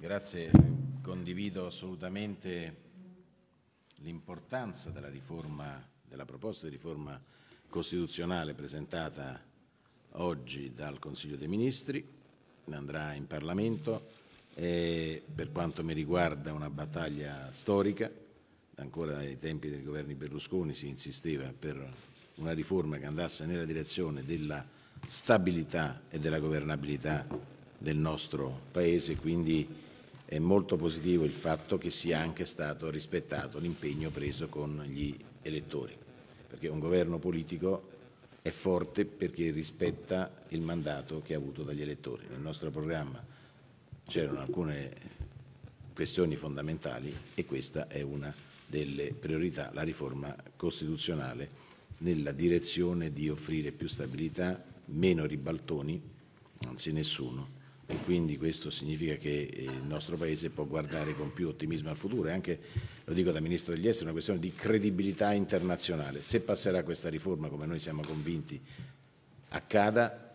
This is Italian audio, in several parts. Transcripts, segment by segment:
Grazie, condivido assolutamente l'importanza della, della proposta di riforma costituzionale presentata oggi dal Consiglio dei Ministri, andrà in Parlamento, è per quanto mi riguarda una battaglia storica, ancora dai tempi dei governi Berlusconi si insisteva per una riforma che andasse nella direzione della stabilità e della governabilità del nostro Paese, quindi è molto positivo il fatto che sia anche stato rispettato l'impegno preso con gli elettori, perché un governo politico è forte perché rispetta il mandato che ha avuto dagli elettori. Nel nostro programma c'erano alcune questioni fondamentali e questa è una delle priorità, la riforma costituzionale nella direzione di offrire più stabilità, meno ribaltoni, anzi nessuno, e quindi questo significa che eh, il nostro Paese può guardare con più ottimismo al futuro e anche, lo dico da Ministro degli Esteri, è una questione di credibilità internazionale. Se passerà questa riforma, come noi siamo convinti, accada,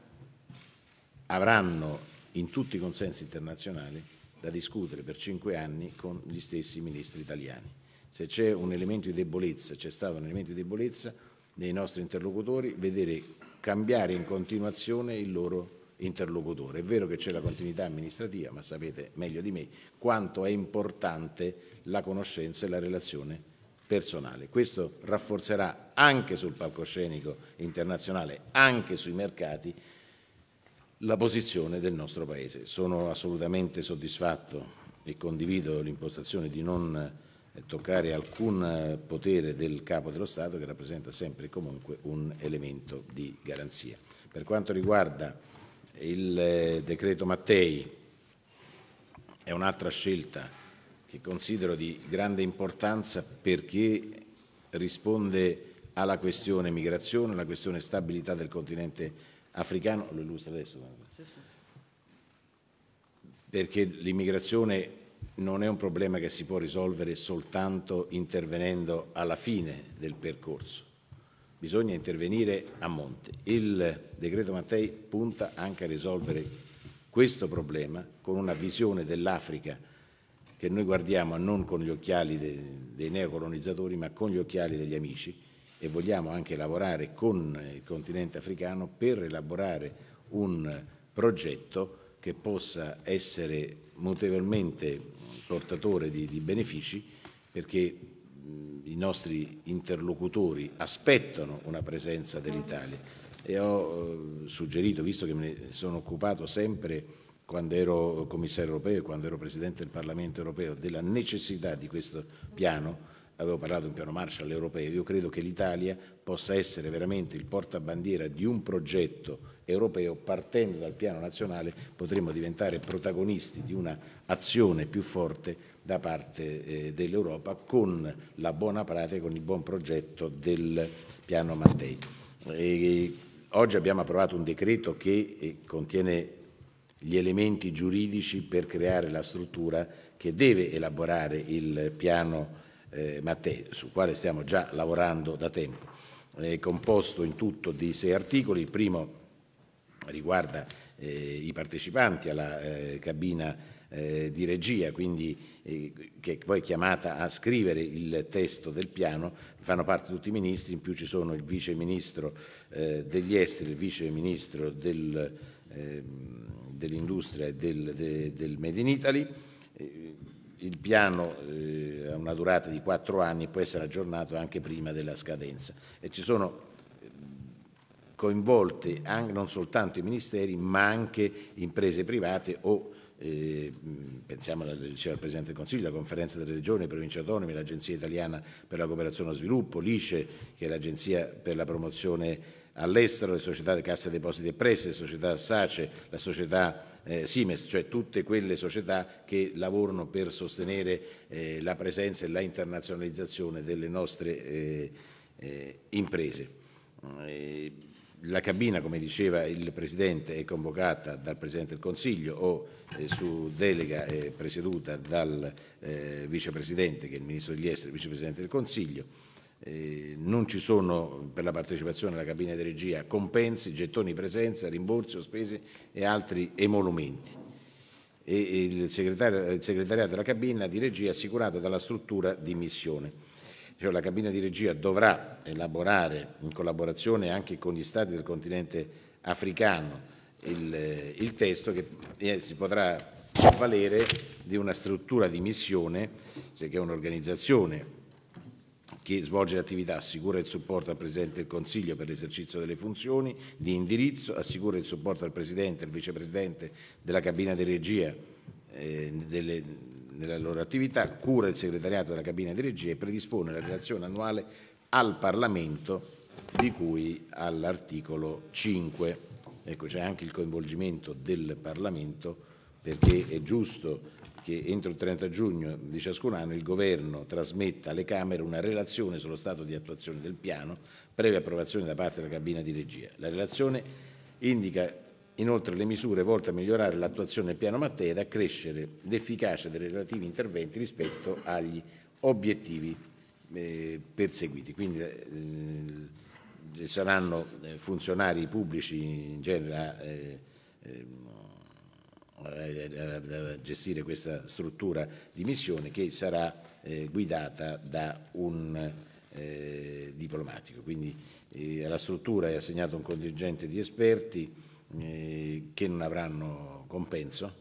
avranno in tutti i consensi internazionali da discutere per cinque anni con gli stessi ministri italiani. Se c'è un elemento di debolezza, c'è stato un elemento di debolezza dei nostri interlocutori, vedere cambiare in continuazione il loro interlocutore. È vero che c'è la continuità amministrativa, ma sapete meglio di me quanto è importante la conoscenza e la relazione personale. Questo rafforzerà anche sul palcoscenico internazionale, anche sui mercati, la posizione del nostro Paese. Sono assolutamente soddisfatto e condivido l'impostazione di non eh, toccare alcun eh, potere del Capo dello Stato che rappresenta sempre e comunque un elemento di garanzia. Per quanto riguarda il eh, decreto Mattei è un'altra scelta che considero di grande importanza perché risponde alla questione migrazione, alla questione stabilità del continente africano. Lo illustra adesso? Perché l'immigrazione non è un problema che si può risolvere soltanto intervenendo alla fine del percorso bisogna intervenire a monte. Il decreto Mattei punta anche a risolvere questo problema con una visione dell'Africa che noi guardiamo non con gli occhiali dei, dei neocolonizzatori ma con gli occhiali degli amici e vogliamo anche lavorare con il continente africano per elaborare un progetto che possa essere notevolmente portatore di, di benefici perché i nostri interlocutori aspettano una presenza dell'Italia e ho eh, suggerito, visto che me ne sono occupato sempre quando ero commissario europeo e quando ero presidente del Parlamento europeo, della necessità di questo piano, avevo parlato di un piano Marshall europeo, io credo che l'Italia possa essere veramente il portabandiera di un progetto europeo, partendo dal piano nazionale potremmo diventare protagonisti di una azione più forte da parte eh, dell'Europa con la buona pratica, con il buon progetto del piano Mattei. E oggi abbiamo approvato un decreto che eh, contiene gli elementi giuridici per creare la struttura che deve elaborare il piano eh, Mattei, sul quale stiamo già lavorando da tempo. È composto in tutto di sei articoli, il primo riguarda eh, i partecipanti alla eh, cabina eh, di regia, quindi, eh, che poi è chiamata a scrivere il testo del piano, fanno parte tutti i ministri, in più ci sono il vice ministro eh, degli esteri, il vice ministro del, ehm, dell'industria e del, de, del, Made in Italy. Eh, il piano eh, ha una durata di quattro anni e può essere aggiornato anche prima della scadenza. E ci sono ehm, coinvolte non soltanto i ministeri ma anche imprese private o eh, pensiamo, alla, diceva del Presidente del Consiglio, la conferenza delle regioni, le province autonome, l'Agenzia Italiana per la cooperazione e lo sviluppo, l'ICE che è l'Agenzia per la promozione all'estero, le società di Cassa Depositi e Presse, le società SACE, la società eh, Simes, cioè tutte quelle società che lavorano per sostenere eh, la presenza e la internazionalizzazione delle nostre eh, eh imprese. Mm, la cabina, come diceva il Presidente, è convocata dal Presidente del Consiglio o eh, su delega è presieduta dal eh, Vicepresidente, che è il Ministro degli Esteri, Vicepresidente del Consiglio. Eh, non ci sono per la partecipazione alla cabina di regia compensi, gettoni di presenza, rimborsi o spese e altri emolumenti. E il, il segretariato della cabina di regia è assicurato dalla struttura di missione. Cioè, la cabina di regia dovrà elaborare in collaborazione anche con gli stati del continente africano il, il testo che eh, si potrà valere di una struttura di missione, cioè che è un'organizzazione che svolge attività, assicura il supporto al Presidente del Consiglio per l'esercizio delle funzioni di indirizzo, assicura il supporto al Presidente, e al Vicepresidente della cabina di regia eh, delle, nella loro attività, cura il segretariato della cabina di regia e predispone la relazione annuale al Parlamento di cui all'articolo 5. Ecco, c'è anche il coinvolgimento del Parlamento perché è giusto che entro il 30 giugno di ciascun anno il Governo trasmetta alle Camere una relazione sullo stato di attuazione del piano, previa approvazione da parte della cabina di regia. La relazione indica Inoltre le misure volte a migliorare l'attuazione del piano Mattei ed accrescere l'efficacia dei relativi interventi rispetto agli obiettivi eh, perseguiti. Quindi eh, eh saranno eh, funzionari pubblici in genere eh, ehm, a, gestire questa struttura di missione che sarà eh, guidata da un diplomatico. Quindi alla struttura è assegnato un contingente di esperti eh, che non avranno compenso,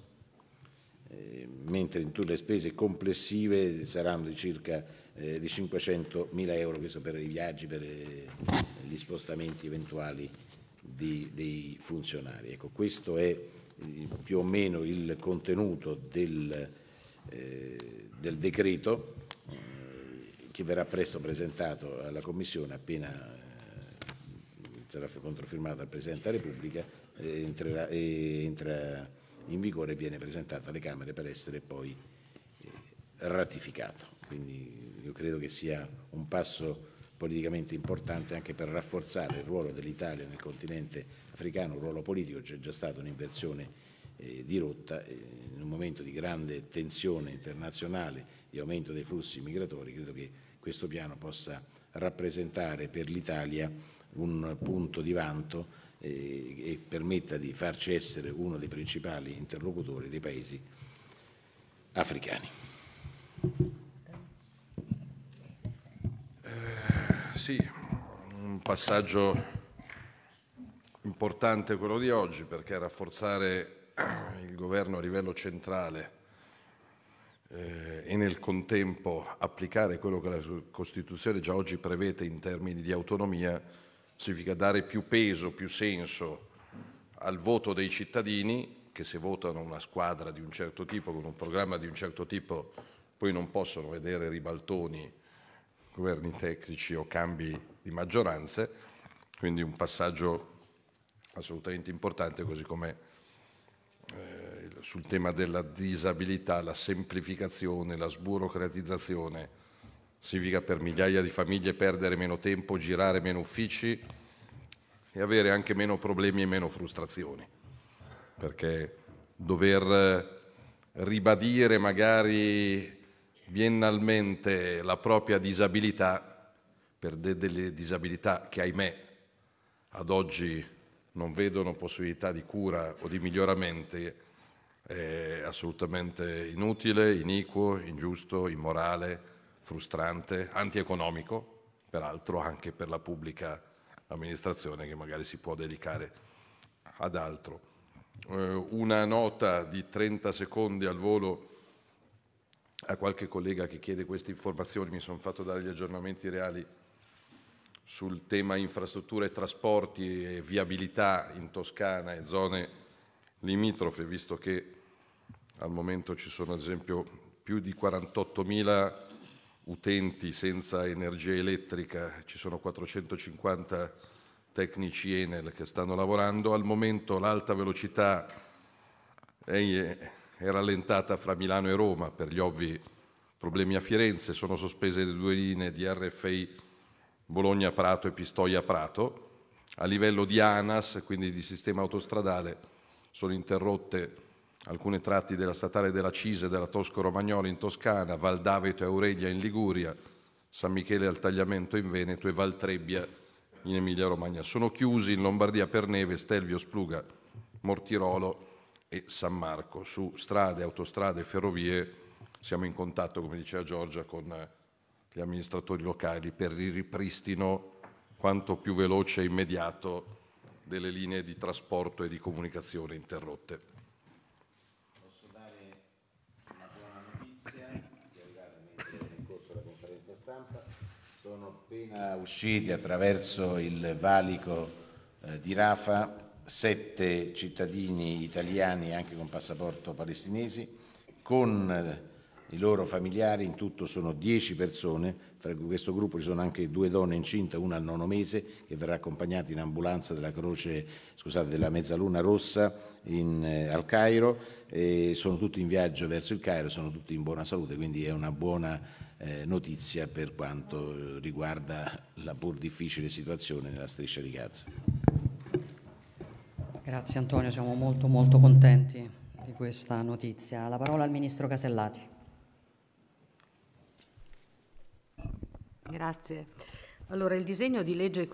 eh, mentre in tutte le spese complessive saranno di circa eh, di 500 mila euro, questo per i viaggi, per gli spostamenti eventuali di, dei funzionari. Ecco, questo è più o meno il contenuto del, del decreto che verrà presto presentato alla Commissione appena sarà controfirmato dal Presidente della Repubblica entrerà, entra in vigore e viene presentato alle Camere per essere poi eh, ratificato. Quindi io credo che sia un passo politicamente importante anche per rafforzare il ruolo dell'Italia nel continente africano, un ruolo politico, c'è già stata un'inversione eh, di rotta eh, in un momento di grande tensione internazionale, e aumento dei flussi migratori, credo che questo piano possa rappresentare per l'Italia un punto di vanto e permetta di farci essere uno dei principali interlocutori dei paesi africani. Eh, sì, un passaggio importante quello di oggi perché rafforzare il governo a livello centrale eh, e nel contempo applicare quello che la Costituzione già oggi prevede in termini di autonomia significa dare più peso, più senso al voto dei cittadini che se votano una squadra di un certo tipo, con un programma di un certo tipo, poi non possono vedere ribaltoni, governi tecnici o cambi di maggioranze, quindi un passaggio assolutamente importante, così come eh, sul tema della disabilità, la semplificazione, la sburocratizzazione significa per migliaia di famiglie perdere meno tempo, girare meno uffici e avere anche meno problemi e meno frustrazioni, perché dover eh, ribadire magari biennalmente la propria disabilità per de delle disabilità che ahimè ad oggi non vedono possibilità di cura o di miglioramenti è assolutamente inutile, iniquo, ingiusto, immorale, frustrante, antieconomico, peraltro anche per la pubblica amministrazione che magari si può dedicare ad altro. Eh, una nota di 30 secondi al volo a qualche collega che chiede queste informazioni, mi sono fatto dare gli aggiornamenti reali sul tema infrastrutture trasporti e viabilità in Toscana e zone limitrofe, visto che al momento ci sono ad esempio più di 48 mila utenti senza energia elettrica, ci sono 450 tecnici Enel che stanno lavorando, al momento l'alta velocità è, è rallentata fra Milano e Roma per gli ovvi problemi a Firenze, sono sospese le due linee di RFI Bologna-Prato e Pistoia-Prato, a livello di ANAS, quindi di sistema autostradale, sono interrotte alcuni tratti della statale della Cise, della Tosco-Romagnola in Toscana, Valdaveto e Aurelia in Liguria, San Michele al Tagliamento in Veneto e Valtrebbia in Emilia-Romagna. Sono chiusi in Lombardia per neve Stelvio Spluga, Mortirolo e San Marco. Su strade, autostrade e ferrovie siamo in contatto, come diceva Giorgia, con eh, gli amministratori locali per il ripristino quanto più veloce e immediato delle linee di trasporto e di comunicazione interrotte. sono appena eh, usciti attraverso il valico eh, di Rafa sette cittadini italiani anche con passaporto palestinesi con eh, i loro familiari, in tutto sono 10 persone, tra questo gruppo ci sono anche due donne incinte, una al nono mese che verrà accompagnata in ambulanza della, croce, scusate, della Mezzaluna Rossa in, eh, al Cairo, e sono tutti in viaggio verso il Cairo, sono tutti in buona salute, quindi è una buona eh, notizia per quanto eh, riguarda la pur difficile situazione nella striscia di Gaza. Grazie Antonio, siamo molto molto contenti di questa notizia. La parola al Ministro Casellati. Grazie. Allora, il disegno di legge